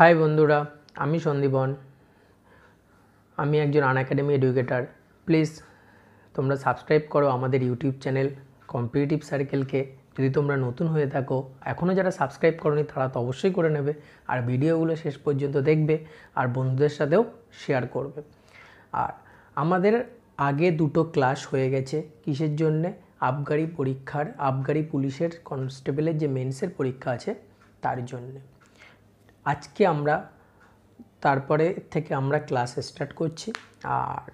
high বন্ধুরা আমি সন্দীপন আমি একজন আন আনএকাডেমি এডুকেটার প্লিজ তোমরা সাবস্ক্রাইব করো আমাদের ইউটিউব চ্যানেল কম্পিটিটিভ সার্কেলকে যদি তোমরা নতুন হয়ে থাকো এখনও যারা সাবস্ক্রাইব করনি তারা তো অবশ্যই করে নেবে আর ভিডিওগুলো শেষ পর্যন্ত দেখবে আর বন্ধুদের সাথেও শেয়ার করবে আর আমাদের আগে দুটো ক্লাস হয়ে গেছে কিসের জন্যে আবগারি পরীক্ষার আবগারি পুলিশের কনস্টেবলের যে মেন্সের পরীক্ষা আছে তার জন্যে আজকে আমরা তারপরে থেকে আমরা ক্লাস স্টার্ট করছি আর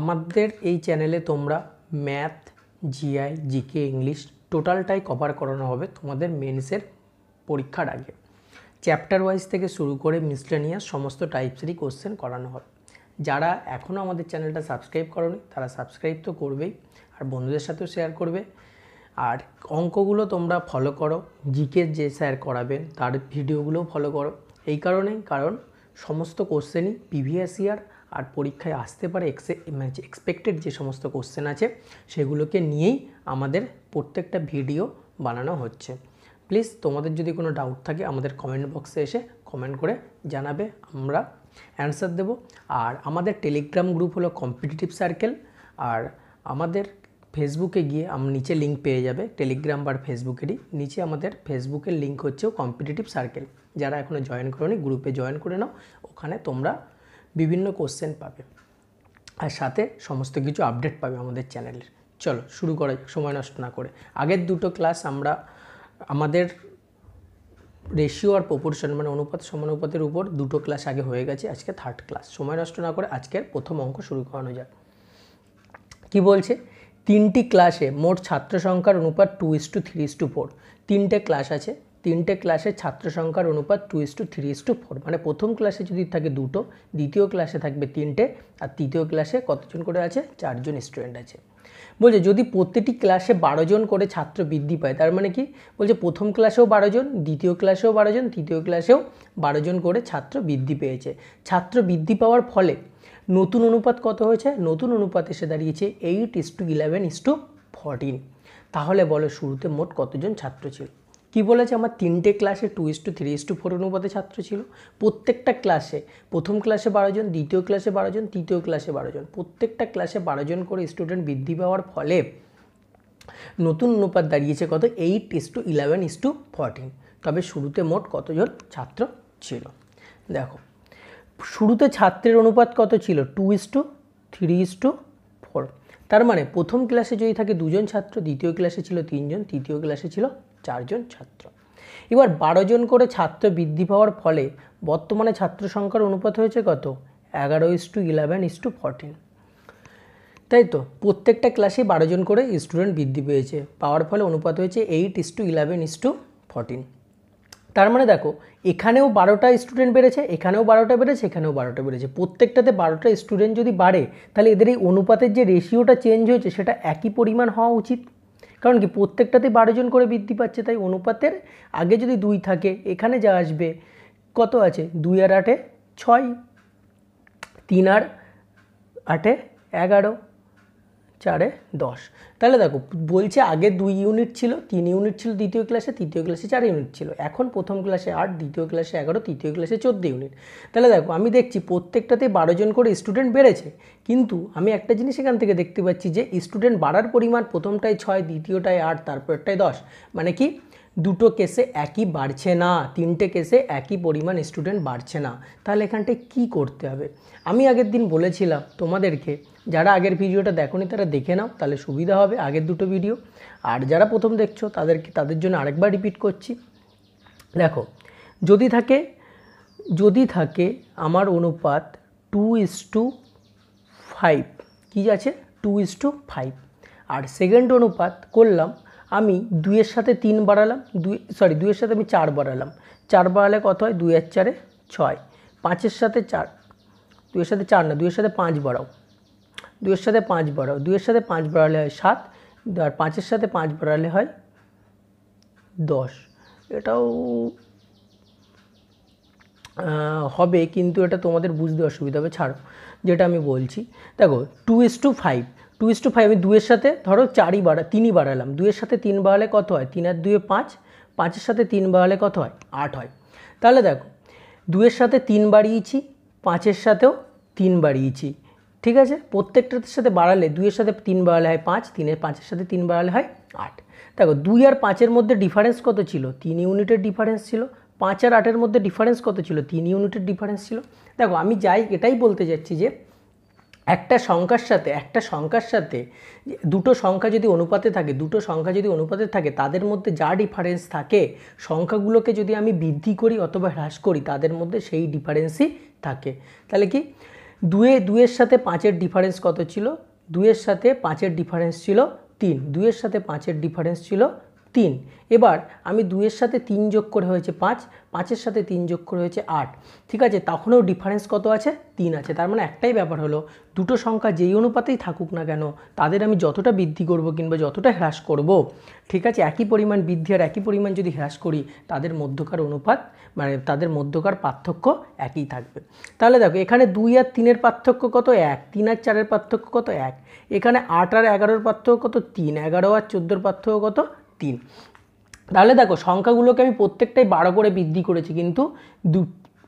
আমাদের এই চ্যানেলে তোমরা ম্যাথ জিআই জিকে ইংলিশ টোটালটাই কভার করানো হবে তোমাদের মেন্সের পরীক্ষার আগে চ্যাপ্টার ওয়াইজ থেকে শুরু করে মিসলেনিয়াস সমস্ত টাইপসেরই কোশ্চেন করানো হবে যারা এখনও আমাদের চ্যানেলটা সাবস্ক্রাইব করনি তারা সাবস্ক্রাইব তো করবেই আর বন্ধুদের সাথেও শেয়ার করবে আর অঙ্কগুলো তোমরা ফলো করো জিকে যে স্যার করাবেন তার ভিডিওগুলো ফলো করো এই কারণে কারণ সমস্ত কোশ্চেনই প্রিভিয়াস ইয়ার আর পরীক্ষায় আসতে পারে মানে এক্সপেক্টেড যে সমস্ত কোশ্চেন আছে সেগুলোকে নিয়েই আমাদের প্রত্যেকটা ভিডিও বানানো হচ্ছে প্লিজ তোমাদের যদি কোনো ডাউট থাকে আমাদের কমেন্ট বক্সে এসে কমেন্ট করে জানাবে আমরা অ্যান্সার দেব আর আমাদের টেলিগ্রাম গ্রুপ হলো কম্পিটিটিভ সার্কেল আর আমাদের ফেসবুকে গিয়ে আমার নিচে লিঙ্ক পেয়ে যাবে টেলিগ্রাম বা ফেসবুকেরই নিচে আমাদের ফেসবুকের লিঙ্ক হচ্ছে কম্পিটিটিভ সার্কেল যারা এখনও জয়েন নি গ্রুপে জয়েন করে নাও ওখানে তোমরা বিভিন্ন কোশ্চেন পাবে আর সাথে সমস্ত কিছু আপডেট পাবে আমাদের চ্যানেলের চলো শুরু করা সময় নষ্ট না করে আগের দুটো ক্লাস আমরা আমাদের রেশিও আর প্রপোর্শন মানে অনুপাত সমানুপাতের উপর দুটো ক্লাস আগে হয়ে গেছে আজকে থার্ড ক্লাস সময় নষ্ট না করে আজকের প্রথম অঙ্ক শুরু করানো যাক কি বলছে তিনটি ক্লাসে মোট ছাত্র সংখ্যার অনুপাত two is to three is to four তিনটে ক্লাস আছে তিনটে ক্লাসে ছাত্র সংখ্যার অনুপাত two is to three is to four মানে প্রথম ক্লাসে যদি থাকে দুটো দ্বিতীয় ক্লাসে থাকবে তিনটে আর তৃতীয় ক্লাসে কতজন করে আছে চারজন স্টুডেন্ট আছে বলছে যদি প্রত্যেকটি ক্লাসে বারো জন করে ছাত্র বৃদ্ধি পায় তার মানে কি বলছে প্রথম ক্লাসেও বারো জন দ্বিতীয় ক্লাসেও বারো জন তৃতীয় ক্লাসেও বারো জন করে ছাত্র বৃদ্ধি পেয়েছে ছাত্র বৃদ্ধি পাওয়ার ফলে নতুন অনুপাত কত হয়েছে নতুন অনুপাত এসে দাঁড়িয়েছে eight is to eleven is to fourteen তাহলে বলো শুরুতে মোট কতজন ছাত্র ছিল কি বলেছে আমার তিনটে ক্লাসে two is to three is to four অনুপাতে ছাত্র ছিল প্রত্যেকটা ক্লাসে প্রথম ক্লাসে বারোজন দ্বিতীয় ক্লাসে বারোজন তৃতীয় ক্লাসে বারো জন প্রত্যেকটা ক্লাসে বারো জন করে স্টুডেন্ট বৃদ্ধি পাওয়ার ফলে নতুন অনুপাত দাঁড়িয়েছে কত eight is to eleven is to fourteen তবে শুরুতে মোট কতজন ছাত্র ছিল দেখো শুরুতে ছাত্রের অনুপাত কত ছিল two is to three is to four তার মানে প্রথম ক্লাসে যদি থাকে দুজন ছাত্র দ্বিতীয় ক্লাসে ছিল তিনজন তৃতীয় ক্লাসে ছিল চারজন ছাত্র এবার বারো জন করে ছাত্র বৃদ্ধি পাওয়ার ফলে বর্তমানে ছাত্র সংখ্যার অনুপাত হয়েছে কত এগারো is to eleven is to fourteen তাই তো প্রত্যেকটা ক্লাসে বারো জন করে স্টুডেন্ট বৃদ্ধি পেয়েছে পাওয়ার ফলে অনুপাত হয়েছে eight is to eleven is to fourteen তার মানে দেখো এখানেও বারোটা স্টুডেন্ট বেড়েছে এখানেও বারোটা বেড়েছে এখানেও বারোটা বেড়েছে প্রত্যেকটাতে বারোটা স্টুডেন্ট যদি বাড়ে তাহলে এদের এই অনুপাতের যে রেশিওটা চেঞ্জ হয়েছে সেটা একই পরিমাণ হওয়া উচিত কারণ কি প্রত্যেকটাতে বারোজন করে বৃদ্ধি পাচ্ছে তাই অনুপাতের আগে যদি দুই থাকে এখানে যা আসবে কত আছে দুই আর আটে ছয় তিন আর আটে এগারো চারে দশ তাহলে দেখো বলছে আগে দুই ইউনিট ছিল তিন ইউনিট ছিল দ্বিতীয় ক্লাসে তৃতীয় ক্লাসে চার ইউনিট ছিল এখন প্রথম ক্লাসে আট দ্বিতীয় ক্লাসে এগারো তৃতীয় ক্লাসে চোদ্দ ইউনিট তাহলে দেখো আমি দেখছি প্রত্যেকটাতে বারো জন করে স্টুডেন্ট বেড়েছে কিন্তু আমি একটা জিনিস এখান থেকে দেখতে পাচ্ছি যে স্টুডেন্ট বাড়ার পরিমাণ প্রথমটায় ছয় দ্বিতীয়টায় আট তারপরটায় দশ মানে কি দুটো কেসে একই বাড়ছে না তিনটে কেসে একই পরিমাণ স্টুডেন্ট বাড়ছে না তাহলে এখানটায় কি করতে হবে আমি আগের দিন বলেছিলাম তোমাদেরকে যারা আগের ভিডিওটা দেখোনি তারা দেখে নাও তাহলে সুবিধা হবে আগের দুটো ভিডিও আর যারা প্রথম দেখছো তাদেরকে তাদের জন্য আরেকবার রিপিট করছি দেখো যদি থাকে যদি থাকে আমার অনুপাত টু ইস টু ফাইভ কী আছে টু ইস টু ফাইভ আর সেকেন্ড অনুপাত করলাম আমি দুইয়ের সাথে তিন বাড়ালাম দুই সরি দুইয়ের সাথে আমি চার বাড়ালাম চার বাড়ালে কত হয় দুই আর চারে ছয় পাঁচের সাথে চার দুইয়ের সাথে চার না দুইয়ের সাথে পাঁচ বাড়াও দুইয়ের সাথে পাঁচ বাড়াও দুইয়ের সাথে পাঁচ বাড়ালে হয় সাত আর পাঁচের সাথে পাঁচ বাড়ালে হয় দশ এটাও হবে কিন্তু এটা তোমাদের বুঝতে অসুবিধা হবে ছাড়ো যেটা আমি বলছি দেখো two is to five two is to five আমি দুয়ের সাথে ধরো চারই বাড়া তিনই বাড়ালাম দুয়ের সাথে তিন বাড়ালে কত হয় তিন আর দুয়ে পাঁচ পাঁচের সাথে তিন বাড়ালে কত হয় আট হয় তাহলে দেখো দুয়ের সাথে তিন বাড়িয়েছি পাঁচের সাথেও তিন বাড়িয়েছি ঠিক আছে প্রত্যেকটার সাথে বাড়ালে দুয়ের সাথে তিন বাড়ালে হয় পাঁচ তিনের পাঁচের সাথে তিন বাড়ালে হয় আট দেখো দুই আর পাঁচের মধ্যে ডিফারেন্স কত ছিল তিন ইউনিটের ডিফারেন্স ছিল পাঁচ আর আটের মধ্যে ডিফারেন্স কত ছিল তিন ইউনিটের ডিফারেন্স ছিল দেখো আমি যাই এটাই বলতে যাচ্ছি যে একটা সংখ্যার সাথে একটা সংখ্যার সাথে দুটো সংখ্যা যদি অনুপাতে থাকে দুটো সংখ্যা যদি অনুপাতে থাকে তাদের মধ্যে যা ডিফারেন্স থাকে সংখ্যাগুলোকে যদি আমি বৃদ্ধি করি অথবা হ্রাস করি তাদের মধ্যে সেই ডিফারেন্সই থাকে তাহলে কি দুয়ে দুয়ের সাথে পাঁচের ডিফারেন্স কত ছিল দুয়ের সাথে পাঁচের ডিফারেন্স ছিল তিন দুয়ের সাথে পাঁচের ডিফারেন্স ছিল তিন এবার আমি দুইয়ের সাথে তিন যোগ করে হয়েছে পাঁচ পাঁচের সাথে তিন যোগ করে হয়েছে আট ঠিক আছে তখনও ডিফারেন্স কত আছে তিন আছে তার মানে একটাই ব্যাপার হলো দুটো সংখ্যা যেই অনুপাতেই থাকুক না কেন তাদের আমি যতটা বৃদ্ধি করব কিংবা যতটা হ্রাস করব ঠিক আছে একই পরিমাণ বৃদ্ধি আর একই পরিমাণ যদি হ্রাস করি তাদের মধ্যকার অনুপাত মানে তাদের মধ্যকার পার্থক্য একই থাকবে তাহলে দেখো এখানে দুই আর তিনের পার্থক্য কত এক তিন আর চারের পার্থক্য কত এক এখানে আট আর এগারোর পার্থক্য কত তিন এগারো আর চোদ্দোর পার্থক্য কত তিন তাহলে দেখো সংখ্যাগুলোকে আমি প্রত্যেকটাই বারো করে বৃদ্ধি করেছি কিন্তু দু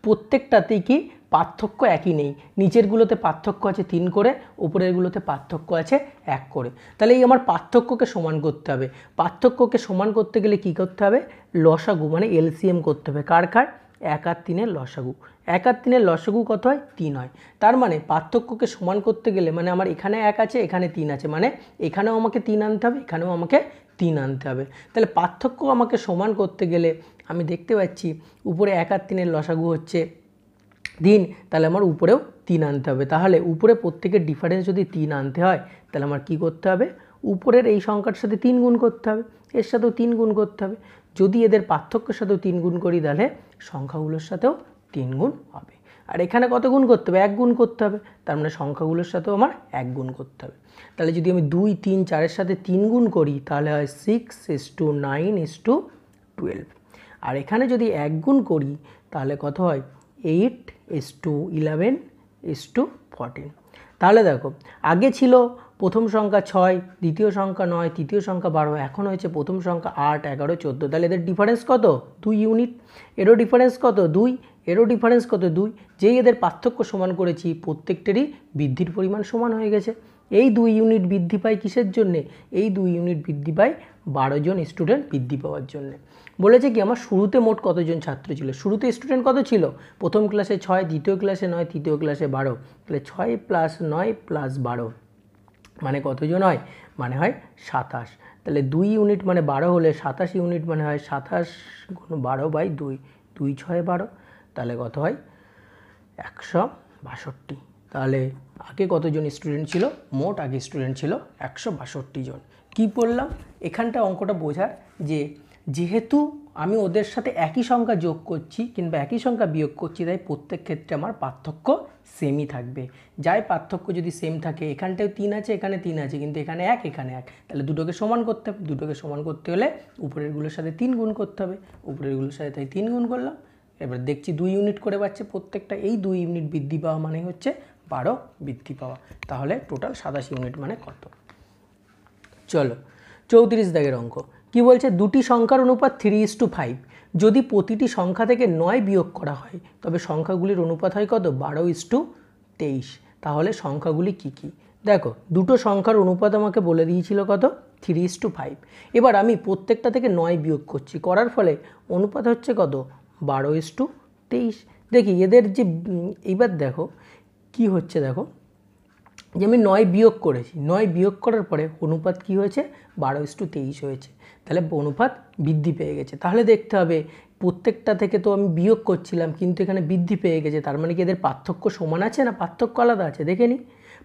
প্রত্যেকটাতেই কি পার্থক্য একই নেই নিচেরগুলোতে পার্থক্য আছে তিন করে উপরেরগুলোতে পার্থক্য আছে এক করে তাহলে এই আমার পার্থক্যকে সমান করতে হবে পার্থক্যকে সমান করতে গেলে কি করতে হবে লসাগু মানে এলসিএম করতে হবে কার কার এক আর তিনের লসাগু এক আর তিনের লসাগু কত হয় তিন হয় তার মানে পার্থক্যকে সমান করতে গেলে মানে আমার এখানে এক আছে এখানে তিন আছে মানে এখানেও আমাকে তিন আনতে হবে এখানেও আমাকে তিন আনতে হবে তাহলে পার্থক্য আমাকে সমান করতে গেলে আমি দেখতে পাচ্ছি উপরে এক আর তিনের লসাগু হচ্ছে তিন তাহলে আমার উপরেও তিন আনতে হবে তাহলে উপরে প্রত্যেকের ডিফারেন্স যদি তিন আনতে হয় তাহলে আমার কি করতে হবে উপরের এই সংখ্যার সাথে তিন গুণ করতে হবে এর সাথেও তিন গুণ করতে হবে যদি এদের পার্থক্যের সাথেও তিন গুণ করি তাহলে সংখ্যাগুলোর সাথেও তিন গুণ হবে আর এখানে কত গুণ করতে হবে এক গুণ করতে হবে তার মানে সংখ্যাগুলোর সাথেও আমার এক গুণ করতে হবে তাহলে যদি আমি দুই তিন চারের সাথে তিন গুণ করি তাহলে হয় six is to nine is to twelve আর এখানে যদি এক গুণ করি তাহলে কত হয় eight is to eleven is to fourteen তাহলে দেখো আগে ছিল প্রথম সংখ্যা ছয় দ্বিতীয় সংখ্যা নয় তৃতীয় সংখ্যা বারো এখন হয়েছে প্রথম সংখ্যা আট এগারো চোদ্দো তাহলে এদের ডিফারেন্স কত দুই ইউনিট এরও ডিফারেন্স কত দুই এরও ডিফারেন্স কত দুই যেই এদের পার্থক্য সমান করেছি প্রত্যেকটারই বৃদ্ধির পরিমাণ সমান হয়ে গেছে এই দুই ইউনিট বৃদ্ধি পায় কিসের জন্যে এই দুই ইউনিট বৃদ্ধি পায় বারো জন স্টুডেন্ট বৃদ্ধি পাওয়ার জন্য বলেছে কি আমার শুরুতে মোট কতজন ছাত্র ছিল শুরুতে স্টুডেন্ট কত ছিল প্রথম ক্লাসে ছয় দ্বিতীয় ক্লাসে নয় তৃতীয় ক্লাসে বারো তাহলে ছয় প্লাস নয় প্লাস বারো মানে কতজন হয় মানে হয় সাতাশ তাহলে দুই ইউনিট মানে বারো হলে সাতাশ ইউনিট মানে হয় সাতাশ বারো বাই দুই দুই ছয় বারো তাহলে কত হয় একশো বাষট্টি তাহলে আগে কতজন স্টুডেন্ট ছিল মোট আগে স্টুডেন্ট ছিল একশো বাষট্টি জন কি বললাম এখানটা অঙ্কটা বোঝার যে যেহেতু আমি ওদের সাথে একই সংখ্যা যোগ করছি কিংবা একই সংখ্যা বিয়োগ করছি তাই প্রত্যেক ক্ষেত্রে আমার পার্থক্য সেমই থাকবে যাই পার্থক্য যদি সেম থাকে এখানটাও তিন আছে এখানে তিন আছে কিন্তু এখানে এক এখানে এক তাহলে দুটোকে সমান করতে হবে দুটোকে সমান করতে হলে উপরেরগুলোর সাথে তিন গুণ করতে হবে উপরেরগুলোর সাথে তাই তিন গুণ করলাম এবার দেখছি দুই ইউনিট করে পাচ্ছে প্রত্যেকটা এই দুই ইউনিট বৃদ্ধি পাওয়া মানে হচ্ছে বারো বৃদ্ধি পাওয়া তাহলে টোটাল সাতাশ ইউনিট মানে কত চলো চৌত্রিশ দাগের অঙ্ক কি বলছে দুটি সংখ্যার অনুপাত থ্রি ইস টু ফাইভ যদি প্রতিটি সংখ্যা থেকে নয় বিয়োগ করা হয় তবে সংখ্যাগুলির অনুপাত হয় কত বারো ইস টু তেইশ তাহলে সংখ্যাগুলি কি কি দেখো দুটো সংখ্যার অনুপাত আমাকে বলে দিয়েছিল কত থ্রি ইস টু ফাইভ এবার আমি প্রত্যেকটা থেকে নয় বিয়োগ করছি করার ফলে অনুপাত হচ্ছে কত বারো ইস টু তেইশ দেখি এদের যে এইবার দেখো কি হচ্ছে দেখো যে আমি নয় বিয়োগ করেছি নয় বিয়োগ করার পরে অনুপাত কি হয়েছে বারো ইস টু তেইশ হয়েছে তাহলে অনুপাত বৃদ্ধি পেয়ে গেছে তাহলে দেখতে হবে প্রত্যেকটা থেকে তো আমি বিয়োগ করছিলাম কিন্তু এখানে বৃদ্ধি পেয়ে গেছে তার মানে কি এদের পার্থক্য সমান আছে না পার্থক্য আলাদা আছে দেখে নিই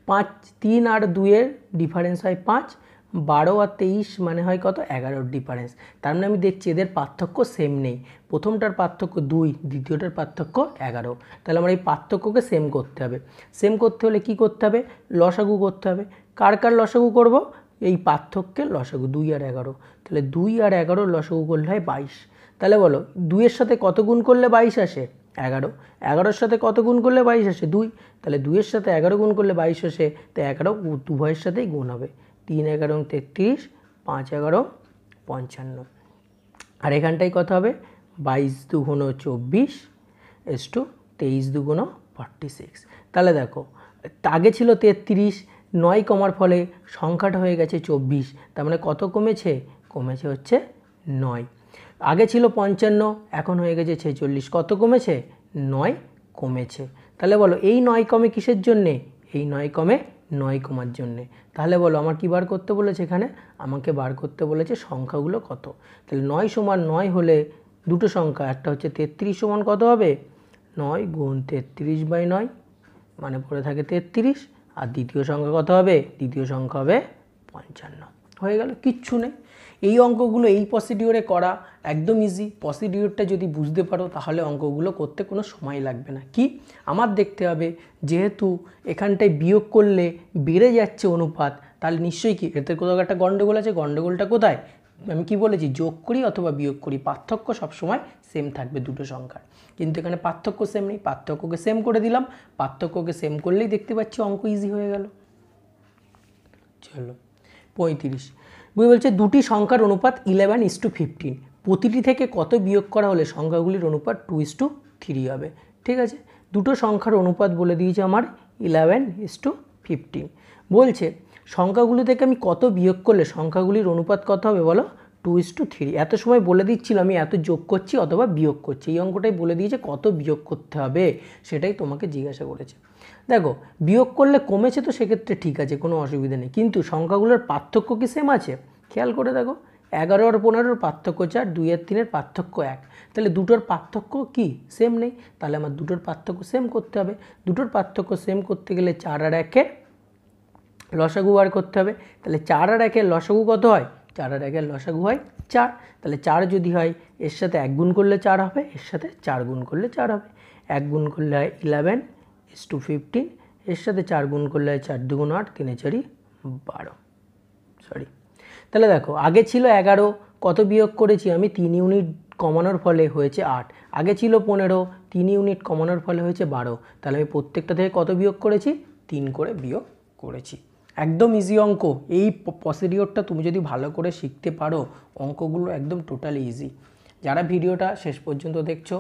পাঁচ তিন আর দুইয়ের ডিফারেন্স হয় পাঁচ বারো আর তেইশ মানে হয় কত এগারোর ডিফারেন্স তার মানে আমি দেখছি এদের পার্থক্য সেম নেই প্রথমটার পার্থক্য দুই দ্বিতীয়টার পার্থক্য এগারো তাহলে আমার এই পার্থক্যকে সেম করতে হবে সেম করতে হলে কি করতে হবে লসাগু করতে হবে কার কার লসাগু করবো এই পার্থক্যের লসাগু দুই আর এগারো তাহলে দুই আর এগারোর লসাগু করলে হয় বাইশ তাহলে বলো দুইয়ের সাথে কত গুণ করলে বাইশ আসে এগারো এগারোর সাথে কত গুণ করলে বাইশ আসে দুই তাহলে দুইয়ের সাথে এগারো গুণ করলে বাইশ আসে তো এগারো উভয়ের সাথেই গুণ হবে তিন এগারো তেত্রিশ পাঁচ এগারো পঞ্চান্ন আর এখানটাই কথা হবে বাইশ দুগুণো চব্বিশ এস টু তেইশ দুগুণ ফর্টি সিক্স তাহলে দেখো আগে ছিল তেত্রিশ নয় কমার ফলে সংখ্যাটা হয়ে গেছে চব্বিশ তার মানে কত কমেছে কমেছে হচ্ছে নয় আগে ছিল পঞ্চান্ন এখন হয়ে গেছে ছেচল্লিশ কত কমেছে নয় কমেছে তাহলে বলো এই নয় কমে কিসের জন্যে এই নয় কমে নয় কমার জন্যে তাহলে বলো আমার কি বার করতে বলেছে এখানে আমাকে বার করতে বলেছে সংখ্যাগুলো কত তাহলে নয় সমান নয় হলে দুটো সংখ্যা একটা হচ্ছে তেত্রিশ সমান কত হবে নয় গুণ তেত্রিশ বাই নয় মানে পড়ে থাকে তেত্রিশ আর দ্বিতীয় সংখ্যা কত হবে দ্বিতীয় সংখ্যা হবে পঞ্চান্ন হয়ে গেল কিচ্ছু নেই এই অঙ্কগুলো এই প্রসিডিওরে করা একদম ইজি প্রসিডিওরটা যদি বুঝতে পারো তাহলে অঙ্কগুলো করতে কোনো সময় লাগবে না কি আমার দেখতে হবে যেহেতু এখানটায় বিয়োগ করলে বেড়ে যাচ্ছে অনুপাত তাহলে নিশ্চয়ই কি এতে কোথাও একটা গণ্ডগোল আছে গণ্ডগোলটা কোথায় আমি কি বলেছি যোগ করি অথবা বিয়োগ করি পার্থক্য সবসময় সেম থাকবে দুটো সংখ্যার কিন্তু এখানে পার্থক্য সেম নেই পার্থক্যকে সেম করে দিলাম পার্থক্যকে সেম করলেই দেখতে পাচ্ছি অঙ্ক ইজি হয়ে গেল চলো পঁয়ত্রিশ বই বলছে দুটি সংখ্যার অনুপাত ইলেভেন ইস টু ফিফটিন প্রতিটি থেকে কত বিয়োগ করা হলে সংখ্যাগুলির অনুপাত টু ইস টু থ্রি হবে ঠিক আছে দুটো সংখ্যার অনুপাত বলে দিয়েছে আমার ইলেভেন ইস টু ফিফটিন বলছে সংখ্যাগুলি থেকে আমি কত বিয়োগ করলে সংখ্যাগুলির অনুপাত কত হবে বলো টু ইস টু থ্রি এত সময় বলে দিচ্ছিল আমি এত যোগ করছি অথবা বিয়োগ করছি এই অঙ্কটাই বলে দিয়েছে কত বিয়োগ করতে হবে সেটাই তোমাকে জিজ্ঞাসা করেছে দেখো বিয়োগ করলে কমেছে তো সেক্ষেত্রে ঠিক আছে কোনো অসুবিধা নেই কিন্তু সংখ্যাগুলোর পার্থক্য কি সেম আছে খেয়াল করে দেখো এগারো আর পনেরোর পার্থক্য চার দুই আর তিনের পার্থক্য এক তাহলে দুটোর পার্থক্য কি সেম নেই তাহলে আমার দুটোর পার্থক্য সেম করতে হবে দুটোর পার্থক্য সেম করতে গেলে চার আর একে লসাগু বার করতে হবে তাহলে চার আর একে লসাগু কত হয় চার আর একের লসাগু হয় চার তাহলে চার যদি হয় এর সাথে এক গুণ করলে চার হবে এর সাথে চার গুণ করলে চার হবে এক গুণ করলে হয় ইলেভেন ইস টু ফিফটিন এর সাথে চার গুণ করলে হয় চার দুগুণ আট তিনে চারি বারো সরি তাহলে দেখো আগে ছিল এগারো কত বিয়োগ করেছি আমি তিন ইউনিট কমানোর ফলে হয়েছে আট আগে ছিল পনেরো তিন ইউনিট কমানোর ফলে হয়েছে বারো তাহলে আমি প্রত্যেকটা থেকে কত বিয়োগ করেছি তিন করে বিয়োগ করেছি একদম ইজি অঙ্ক এই প্রসিডিওরটা তুমি যদি ভালো করে শিখতে পারো অঙ্কগুলো একদম টোটালি ইজি যারা ভিডিওটা শেষ পর্যন্ত দেখছো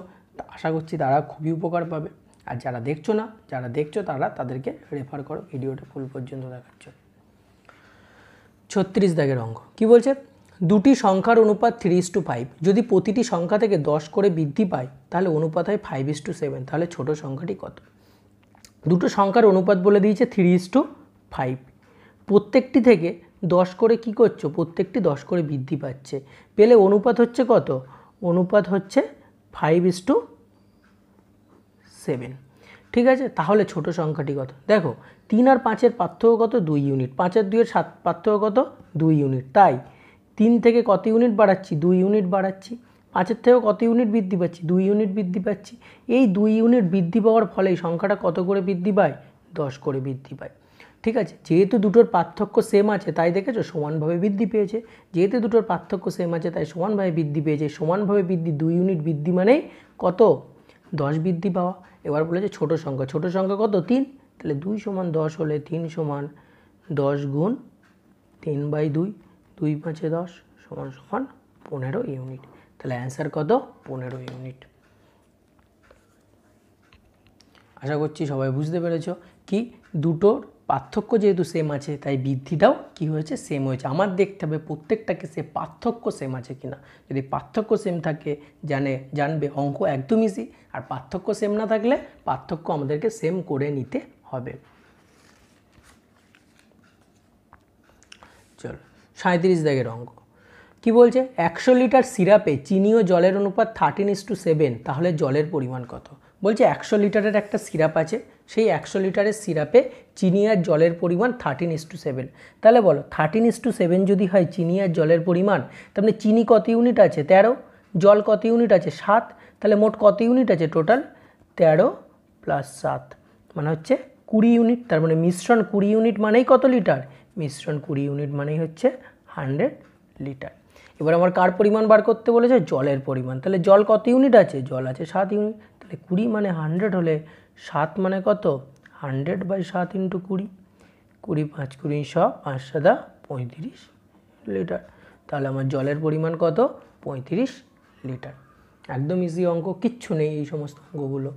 আশা করছি তারা খুবই উপকার পাবে আর যারা দেখছো না যারা দেখছো তারা তাদেরকে রেফার করো ভিডিওটা ফুল পর্যন্ত দেখার জন্য ছত্রিশ দাগের অঙ্ক কি বলছে দুটি সংখ্যার অনুপাত থ্রি ইস টু ফাইভ যদি প্রতিটি সংখ্যা থেকে দশ করে বৃদ্ধি পায় তাহলে অনুপাত হয় ফাইভ ইস টু সেভেন তাহলে ছোটো সংখ্যাটি কত দুটো সংখ্যার অনুপাত বলে দিয়েছে থ্রি ইস টু ফাইভ প্রত্যেকটি থেকে দশ করে কি করছো প্রত্যেকটি দশ করে বৃদ্ধি পাচ্ছে পেলে অনুপাত হচ্ছে কত অনুপাত হচ্ছে ফাইভ ইস টু সেভেন ঠিক আছে তাহলে ছোট সংখ্যাটি কত দেখো তিন আর পাঁচের পার্থক্য কত দুই ইউনিট পাঁচের দুইয়ের সাত পার্থক্য কত দুই ইউনিট তাই তিন থেকে কত ইউনিট বাড়াচ্ছি দুই ইউনিট বাড়াচ্ছি পাঁচের থেকেও কত ইউনিট বৃদ্ধি পাচ্ছি দুই ইউনিট বৃদ্ধি পাচ্ছি এই দুই ইউনিট বৃদ্ধি পাওয়ার ফলে সংখ্যাটা কত করে বৃদ্ধি পায় দশ করে বৃদ্ধি পায় ঠিক আছে যেহেতু দুটোর পার্থক্য সেম আছে তাই দেখেছো সমানভাবে বৃদ্ধি পেয়েছে যেহেতু দুটোর পার্থক্য সেম আছে তাই সমানভাবে বৃদ্ধি পেয়েছে সমানভাবে বৃদ্ধি দুই ইউনিট বৃদ্ধি মানেই কত দশ বৃদ্ধি পাওয়া এবার বলেছে ছোট সংখ্যা ছোট সংখ্যা কত তিন তাহলে দুই সমান দশ হলে তিন সমান দশ গুণ তিন বাই দুই দুই পাঁচে দশ সমান সমান পনেরো ইউনিট তাহলে অ্যান্সার কত পনেরো ইউনিট আশা করছি সবাই বুঝতে পেরেছ কি দুটোর পার্থক্য যেহেতু সেম আছে তাই বৃদ্ধিটাও কি হয়েছে সেম হয়েছে আমার দেখতে হবে প্রত্যেকটাকে সে পার্থক্য সেম আছে কিনা যদি পার্থক্য সেম থাকে জানে জানবে অঙ্ক একদম ইজি আর পার্থক্য সেম না থাকলে পার্থক্য আমাদেরকে সেম করে নিতে হবে চল সাঁত্রিশ দাগের অঙ্ক কি বলছে একশো লিটার সিরাপে চিনি ও জলের অনুপাত থার্টিন ইস টু সেভেন তাহলে জলের পরিমাণ কত বলছে একশো লিটারের একটা সিরাপ আছে সেই একশো লিটারের সিরাপে চিনি আর জলের পরিমাণ থার্টিন ইস টু সেভেন তাহলে বলো থার্টিন ইস টু সেভেন যদি হয় চিনি আর জলের পরিমাণ তাহলে চিনি কত ইউনিট আছে তেরো জল কত ইউনিট আছে সাত তাহলে মোট কত ইউনিট আছে টোটাল তেরো প্লাস সাত মানে হচ্ছে কুড়ি ইউনিট তার মানে মিশ্রণ কুড়ি ইউনিট মানেই কত লিটার মিশ্রণ কুড়ি ইউনিট মানেই হচ্ছে হান্ড্রেড লিটার এবার আমার কার পরিমাণ বার করতে বলেছে জলের পরিমাণ তাহলে জল কত ইউনিট আছে জল আছে সাত ইউনিট তাহলে কুড়ি মানে হান্ড্রেড হলে সাত মানে কত হান্ড্রেড বাই সাত ইন্টু কুড়ি কুড়ি পাঁচ কুড়ি শ পাঁচ সাদা পঁয়ত্রিশ লিটার তাহলে আমার জলের পরিমাণ কত পঁয়ত্রিশ লিটার একদম ইজি অঙ্ক কিচ্ছু নেই এই সমস্ত অঙ্কগুলো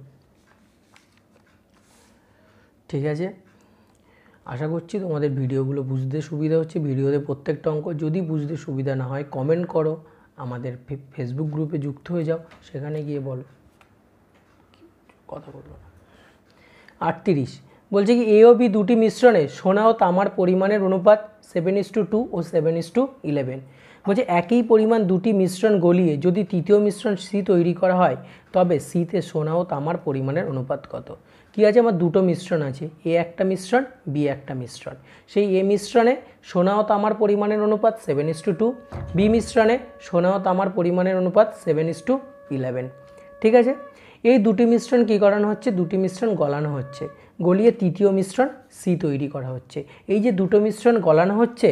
ঠিক আছে আশা করছি তোমাদের ভিডিওগুলো বুঝতে সুবিধা হচ্ছে ভিডিওতে প্রত্যেকটা অঙ্ক যদি বুঝতে সুবিধা না হয় কমেন্ট করো আমাদের ফেসবুক গ্রুপে যুক্ত হয়ে যাও সেখানে গিয়ে বলো কথা বলবো আটত্রিশ বলছে কি এ ও বি দুটি মিশ্রণে সোনা ও তামার পরিমাণের অনুপাত সেভেন ইস টু টু ও সেভেন ইস টু ইলেভেন বলছে একই পরিমাণ দুটি মিশ্রণ গলিয়ে যদি তৃতীয় মিশ্রণ সি তৈরি করা হয় তবে সিতে সোনা ও তামার পরিমাণের অনুপাত কত কি আছে আমার দুটো মিশ্রণ আছে এ একটা মিশ্রণ বি একটা মিশ্রণ সেই এ মিশ্রণে সোনা ও তামার পরিমাণের অনুপাত seven is to two B মিশ্রণে সোনা ও তামার পরিমাণের অনুপাত সেভেন ইস টু ইলেভেন ঠিক আছে এই দুটি মিশ্রণ কী করানো হচ্ছে দুটি মিশ্রণ গলানো হচ্ছে গলিয়ে তৃতীয় মিশ্রণ সি তৈরি করা হচ্ছে এই যে দুটো মিশ্রণ গলানো হচ্ছে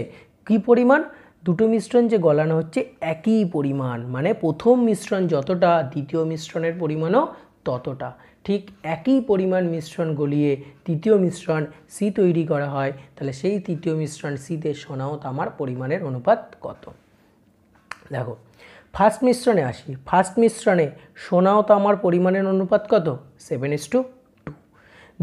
কি পরিমাণ দুটো মিশ্রণ যে গলানো হচ্ছে একই পরিমাণ মানে প্রথম মিশ্রণ যতটা দ্বিতীয় মিশ্রণের পরিমাণও ততটা ঠিক একই পরিমাণ মিশ্রণ গলিয়ে তৃতীয় মিশ্রণ সি তৈরি করা হয় তাহলে সেই তৃতীয় মিশ্রণ সিতে সোনাও তামার পরিমাণের অনুপাত কত দেখো ফার্স্ট মিশ্রণে আসি ফার্স্ট মিশ্রণে সোনাও তামার পরিমাণের অনুপাত কত সেভেন ইস টু টু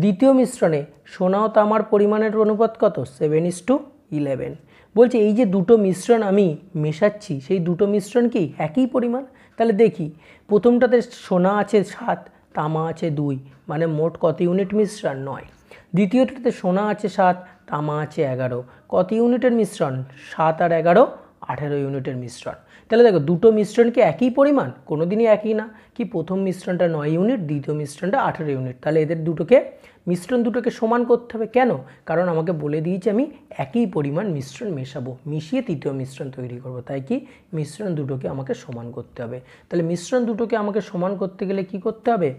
দ্বিতীয় মিশ্রণে সোনাও তামার পরিমাণের অনুপাত কত সেভেন ইস টু ইলেভেন বলছে এই যে দুটো মিশ্রণ আমি মেশাচ্ছি সেই দুটো মিশ্রণ কি একই পরিমাণ তাহলে দেখি প্রথমটাতে সোনা আছে সাত তামা আছে দুই মানে মোট কত ইউনিট মিশ্রণ নয় দ্বিতীয়টিতে সোনা আছে সাত তামা আছে এগারো কত ইউনিটের মিশ্রণ সাত আর এগারো আঠেরো ইউনিটের মিশ্রণ তাহলে দেখো দুটো মিশ্রণ কি একই পরিমাণ কোনো দিনই একই না কি প্রথম মিশ্রণটা নয় ইউনিট দ্বিতীয় মিশ্রণটা আঠেরো ইউনিট তাহলে এদের দুটোকে মিশ্রণ দুটোকে সমান করতে হবে কেন কারণ আমাকে বলে দিয়েছে আমি একই পরিমাণ মিশ্রণ মেশাবো মিশিয়ে তৃতীয় মিশ্রণ তৈরি করব তাই কি মিশ্রণ দুটোকে আমাকে সমান করতে হবে তাহলে মিশ্রণ দুটোকে আমাকে সমান করতে গেলে কি করতে হবে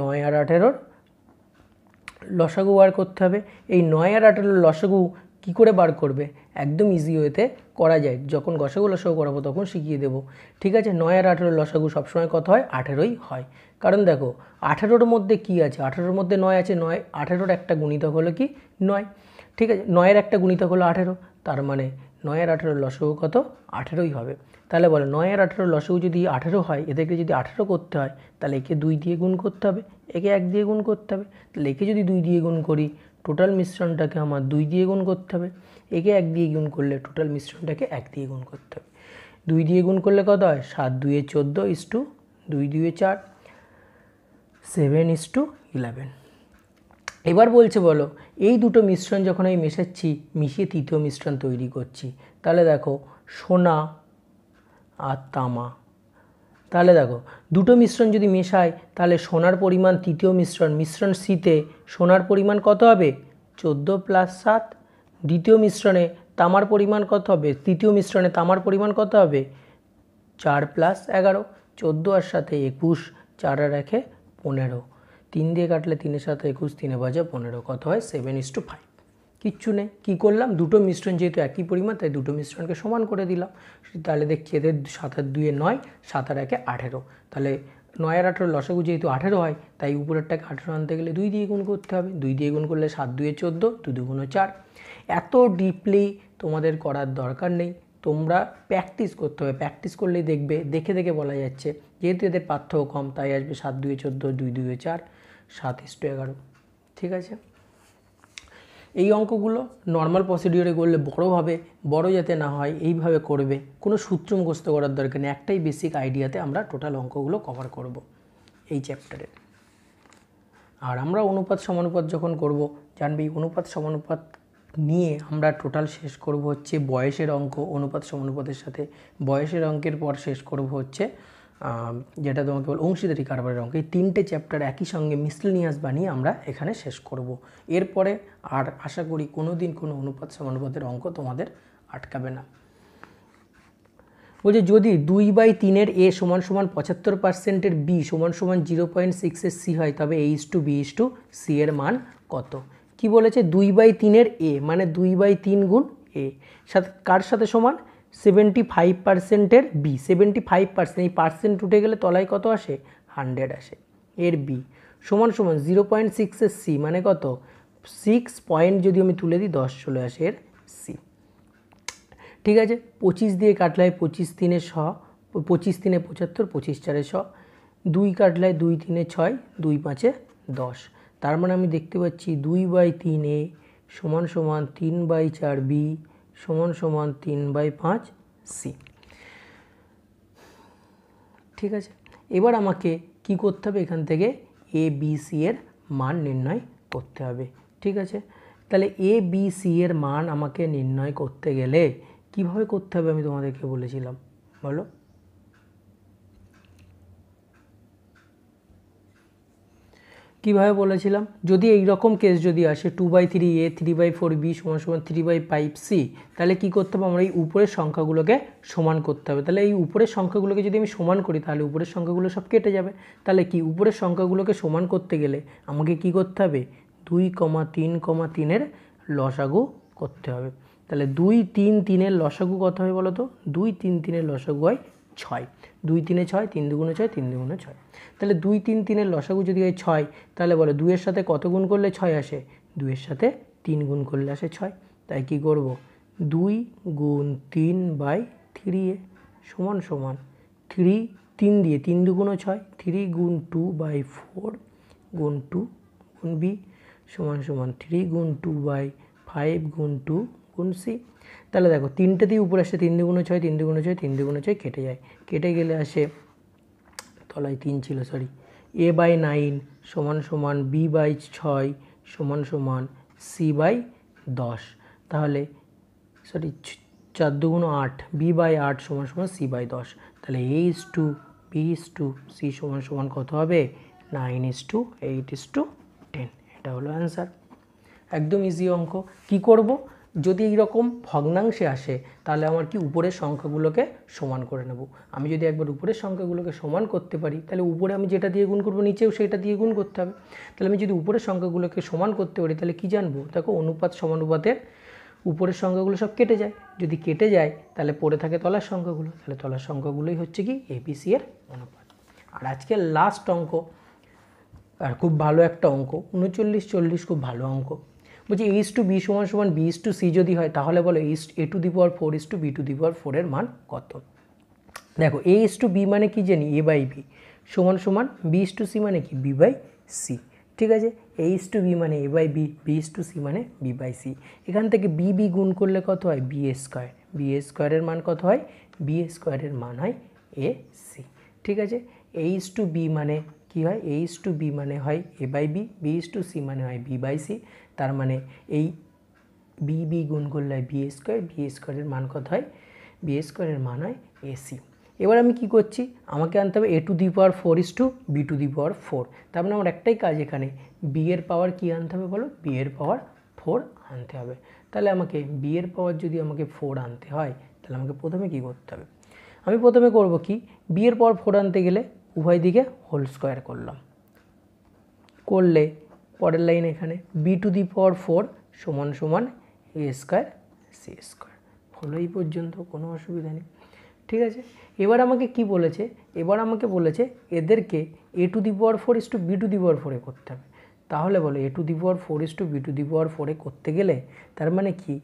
নয় আর আঠেরোর লসাগু বার করতে হবে এই নয় আর আঠেরোর লসাগু কি করে বার করবে একদম ইজি ওয়েতে করা যায় যখন গসাগু লসাগু করাবো তখন শিখিয়ে দেবো ঠিক আছে নয় আর আঠেরো লসাগু সবসময় কত হয় আঠেরোই হয় কারণ দেখো আঠেরোর মধ্যে কি আছে আঠেরোর মধ্যে নয় আছে নয় আঠেরোর একটা গুণিতক হলো কি নয় ঠিক আছে নয়ের একটা গুণিতক হলো আঠেরো তার মানে আর আঠেরো লসাগু কত আঠেরোই হবে তাহলে বলো নয় আর আঠেরো লসাগু যদি আঠেরো হয় এদেরকে যদি আঠেরো করতে হয় তাহলে একে দুই দিয়ে গুণ করতে হবে একে এক দিয়ে গুণ করতে হবে তাহলে একে যদি দুই দিয়ে গুণ করি টোটাল মিশ্রণটাকে আমার দুই দিয়ে গুণ করতে হবে একে এক দিয়ে গুণ করলে টোটাল মিশ্রণটাকে এক দিয়ে গুণ করতে হবে দুই দিয়ে গুণ করলে কত হয় সাত দুয়ে চোদ্দো ইস টু দুই দুয়ে চার সেভেন ইস টু ইলেভেন এবার বলছে বলো এই দুটো মিশ্রণ যখন আমি মেশাচ্ছি মিশিয়ে তৃতীয় মিশ্রণ তৈরি করছি তাহলে দেখো সোনা আর তামা তাহলে দেখো দুটো মিশ্রণ যদি মেশাই তাহলে সোনার পরিমাণ তৃতীয় মিশ্রণ মিশ্রণ সিতে সোনার পরিমাণ কত হবে চোদ্দো প্লাস সাত দ্বিতীয় মিশ্রণে তামার পরিমাণ কত হবে তৃতীয় মিশ্রণে তামার পরিমাণ কত হবে চার প্লাস এগারো চোদ্দো আর সাথে একুশ চার আর একে পনেরো তিন দিয়ে কাটলে তিনের সাথে একুশ তিনে বাজে পনেরো কত হয় সেভেন ইস টু ফাইভ কিচ্ছু নেই কী করলাম দুটো মিশ্রণ যেহেতু একই পরিমাণ তাই দুটো মিশ্রণকে সমান করে দিলাম তাহলে দেখছি এদের সাত আর দুয়ে নয় সাত আর একে আঠেরো তাহলে নয় আর আঠেরো লসাগু যেহেতু আঠেরো হয় তাই উপরেরটাকে আঠেরো আনতে গেলে দুই দিয়ে গুণ করতে হবে দুই দিয়ে গুণ করলে সাত দুয়ে চোদ্দো দু দুগুণো চার এত ডিপলি তোমাদের করার দরকার নেই তোমরা প্র্যাকটিস করতে হবে প্র্যাকটিস করলেই দেখবে দেখে দেখে বলা যাচ্ছে যেহেতু এদের পার্থক্য কম তাই আসবে সাত দুয়ে চোদ্দো দুই দুয়ে চার সাত ইস্টু এগারো ঠিক আছে এই অঙ্কগুলো নর্মাল প্রসিডিওরে করলে বড় হবে বড় যাতে না হয় এইভাবে করবে কোনো সূত্র মুখস্থ করার দরকার নেই একটাই বেসিক আইডিয়াতে আমরা টোটাল অঙ্কগুলো কভার করব এই চ্যাপ্টারে আর আমরা অনুপাত সমানুপাত যখন করব জানবি অনুপাত সমানুপাত নিয়ে আমরা টোটাল শেষ করব হচ্ছে বয়সের অঙ্ক অনুপাত সমানুপাতের সাথে বয়সের অঙ্কের পর শেষ করব হচ্ছে যেটা তোমাকে বল অংশীদারি কারবারের অঙ্ক এই তিনটে চ্যাপ্টার একই সঙ্গে মিসলিনিয়াস বানিয়ে আমরা এখানে শেষ করব এরপরে আর আশা করি কোনো দিন কোনো অনুপাত সমানুপাতের অঙ্ক তোমাদের আটকাবে না বলছে যদি দুই বাই তিনের এ সমান সমান পঁচাত্তর পার্সেন্টের বি সমান সমান জিরো পয়েন্ট সিক্সের সি হয় তবে H to B is to C এর মান কত কি বলেছে দুই বাই তিনের এ মানে দুই বাই তিন গুণ এ সাথে কার সাথে সমান সেভেন্টি ফাইভ পার্সেন্টের বি সেভেন্টি ফাইভ পার্সেন্ট এই পার্সেন্ট উঠে গেলে তলায় কত আসে হান্ড্রেড আসে এর বি সমান সমান জিরো পয়েন্ট সিক্সের সি মানে কত সিক্স পয়েন্ট যদি আমি তুলে দিই দশ চলে আসে এর সি ঠিক আছে পঁচিশ দিয়ে কাটলায় পঁচিশ তিনে শ পঁচিশ তিনে পঁচাত্তর পঁচিশ চারে শ দুই কাটলায় দুই তিনে ছয় দুই পাঁচে দশ তার মানে আমি দেখতে পাচ্ছি দুই বাই তিনে সমান সমান তিন বাই চার বি সমান সমান তিন বাই পাঁচ সি ঠিক আছে এবার আমাকে কি করতে হবে এখান থেকে এ বি সি এর মান নির্ণয় করতে হবে ঠিক আছে তাহলে এ বি সি এর মান আমাকে নির্ণয় করতে গেলে কিভাবে করতে হবে আমি তোমাদেরকে বলেছিলাম বলো কীভাবে বলেছিলাম যদি এই রকম কেস যদি আসে two by three A three by four B সমান সমান থ্রি বাই ফাইভ সি তাহলে কী করতে হবে আমরা এই উপরের সংখ্যাগুলোকে সমান করতে হবে তাহলে এই উপরের সংখ্যাগুলোকে যদি আমি সমান করি তাহলে উপরের সংখ্যাগুলো সব কেটে যাবে তাহলে কি উপরের সংখ্যাগুলোকে সমান করতে গেলে আমাকে কি করতে হবে দুই কমা তিন কমা তিনের লসাগু করতে হবে তাহলে দুই তিন তিনের লসাগু কত হয় বলো তো দুই তিন তিনের লসাগু হয় ছয় দুই তিনে ছয় তিন দুগুণে ছয় তিন দুগুণে ছয় তাহলে দুই তিন তিনের লসাগু যদি হয় ছয় তাহলে বলো দুইয়ের সাথে কত গুণ করলে ছয় আসে দুইয়ের সাথে তিন গুণ করলে আসে ছয় তাই কি করব দুই গুণ তিন বাই থ্রি এ সমান সমান থ্রি তিন দিয়ে তিন দুগুণও ছয় থ্রি গুণ টু বাই ফোর গুণ টু গুণ বি সমান সমান থ্রি গুণ টু বাই ফাইভ গুণ টু গুণ সি তাহলে দেখো তিনটে দিয়ে উপরে আসে তিন দুগুণে ছয় তিন দুগুণে ছয় তিন দুগুণে ছয় কেটে যায় কেটে গেলে আসে তলায় তিন ছিল সরি এ বাই নাইন সমান সমান বি বাই ছয় সমান সমান সি বাই দশ তাহলে সরি চার দুগুণ আট বি বাই আট সমান সমান সি বাই দশ তাহলে A is to B is to C সমান সমান কত হবে nine is to eight is to ten এটা হলো অ্যান্সার একদম ইজি অঙ্ক কি করব যদি এই রকম ভগ্নাংশে আসে তাহলে আমার কি উপরের সংখ্যাগুলোকে সমান করে নেব আমি যদি একবার উপরের সংখ্যাগুলোকে সমান করতে পারি তাহলে উপরে আমি যেটা দিয়ে গুণ করবো নিচেও সেটা দিয়ে গুণ করতে হবে তাহলে আমি যদি উপরের সংখ্যাগুলোকে সমান করতে পারি তাহলে কি জানবো দেখো অনুপাত সমানুপাতের উপরের সংখ্যাগুলো সব কেটে যায় যদি কেটে যায় তাহলে পড়ে থাকে তলার সংখ্যাগুলো তাহলে তলার সংখ্যাগুলোই হচ্ছে কি এবিসি এর অনুপাত আর আজকের লাস্ট অঙ্ক আর খুব ভালো একটা অঙ্ক উনচল্লিশ চল্লিশ খুব ভালো অঙ্ক বলছি এইচ টু বি সমান সমান বি ইস টু সি যদি হয় তাহলে বলো H A to the power four is to B to the power ফোরের মান কত দেখো এ ইস টু বি মানে কি জানি এ বাই বি সমান সমান বি ইস টু সি মানে কি বি বাই সি ঠিক আছে এ ইস টু বি মানে A by B B is to C মানে বি বাই সি এখান থেকে বি বি গুণ করলে কত হয় B A square B A স্কোয়ারের মান কত হয় বি এ স্কোয়ারের মান হয় এ সি ঠিক আছে এ ইস টু বি মানে কি হয় এ ইস টু বি মানে হয় A by B B is to C মানে হয় বি বাই সি তার মানে এই বি বি গুণ করলে বি স্কোয়ার বি স্কোয়ারের মান কত হয় বি স্কোয়ারের মান হয় এসি এবার আমি কি করছি আমাকে আনতে হবে A to the power four is to B to the power four তার মানে আমার একটাই কাজ এখানে বি এর পাওয়ার কী আনতে হবে বলো বি এর পাওয়ার ফোর আনতে হবে তাহলে আমাকে বি এর পাওয়ার যদি আমাকে ফোর আনতে হয় তাহলে আমাকে প্রথমে কি করতে হবে আমি প্রথমে করব কি বি এর পাওয়ার ফোর আনতে গেলে উভয় দিকে হোল স্কোয়ার করলাম করলে পরের লাইন এখানে B to the power four সমান সমান A square C square follow এই পর্যন্ত কোনো অসুবিধা নেই ঠিক আছে এবার আমাকে কি বলেছে এবার আমাকে বলেছে এদেরকে A to the power four is to B to the power ফোরে করতে হবে তাহলে বলো A to the power four is to B to the power ফোরে করতে গেলে তার মানে কি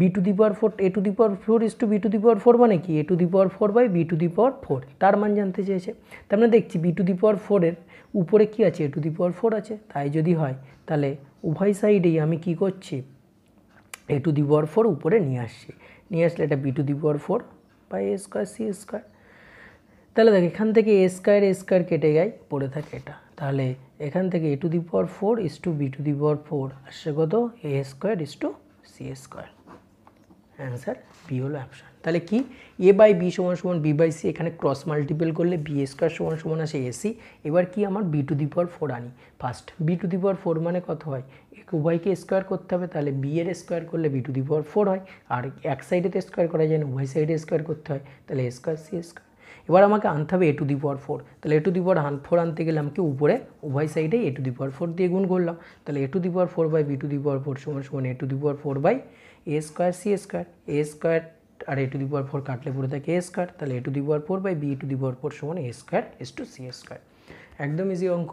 B to the power four A to the power four is to B to the power four মানে কি A to the power four by B to the power four তার মান জানতে চেয়েছে তার মানে দেখছি বি টু দি পাওয়ার ফোরের উপরে কি আছে এ টু দি পাওয়ার ফোর আছে তাই যদি হয় তাহলে উভয় সাইডেই আমি কি করছি এ টু দি পাওয়ার ফোর উপরে নিয়ে আসছি নিয়ে আসলে এটা B to the power four by A square C square তাহলে দেখ এখান থেকে এ স্কোয়ার এ স্কোয়ার কেটে যায় পড়ে থাকে এটা তাহলে এখান থেকে A to the power four is to B to the power four আসছে কত A square is to C square answer B হলো অ্যাপশান তাহলে কি এ বাই বি সমান সমান বি বাই সি এখানে ক্রস মাল্টিপল করলে বি স্কোয়ার সমান সমান আসে এসি এবার কি আমার B to the power four আনি first B to the power four মানে কত হয় উভয়কে স্কোয়ার করতে হবে তাহলে বি এর স্কোয়ার করলে B to the power four হয় আর এক সাইডে তো স্কোয়ার করা যায় না উভয় সাইডে স্কোয়ার করতে হয় তাহলে স্কোয়ার সি স্কোয়ার এবার আমাকে আনতে হবে A to the power four তাহলে A to the power four আনতে গেলে আমাকে উপরে উভয় সাইডে এ টু দি পাওয়ার ফোর দিয়ে গুণ করলাম তাহলে A to the power four by B to the power four সমান সমান A to the power four by A square C square A square আর A to the power four কাটলে পড়ে থাকে এ স্কোয়ার তাহলে A to the power four by B to the power four সমান A square is to C square একদম easy অঙ্ক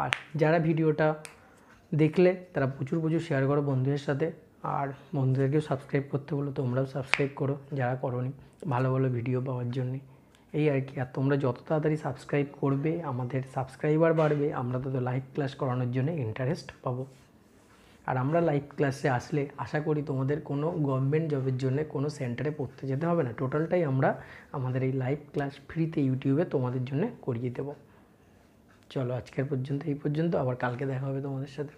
আর যারা ভিডিওটা দেখলে তারা প্রচুর প্রচুর শেয়ার করো বন্ধুদের সাথে আর বন্ধুদেরকেও সাবস্ক্রাইব করতে বলো তোমরাও সাবস্ক্রাইব করো যারা করো ভালো ভালো ভিডিও পাওয়ার জন্যে এই আর কি আর তোমরা যত তাড়াতাড়ি সাবস্ক্রাইব করবে আমাদের সাবস্ক্রাইবার বাড়বে আমরা তত লাইভ ক্লাস করানোর জন্য ইন্টারেস্ট পাবো আর আমরা লাইভ ক্লাসে আসলে আশা করি তোমাদের কোনো গভর্নমেন্ট জবের জন্য কোনো সেন্টারে পড়তে যেতে হবে না টোটালটাই আমরা আমাদের এই লাইভ ক্লাস ফ্রিতে ইউটিউবে তোমাদের জন্য করিয়ে দেবো চলো আজকের পর্যন্ত এই পর্যন্ত আবার কালকে দেখা হবে তোমাদের সাথে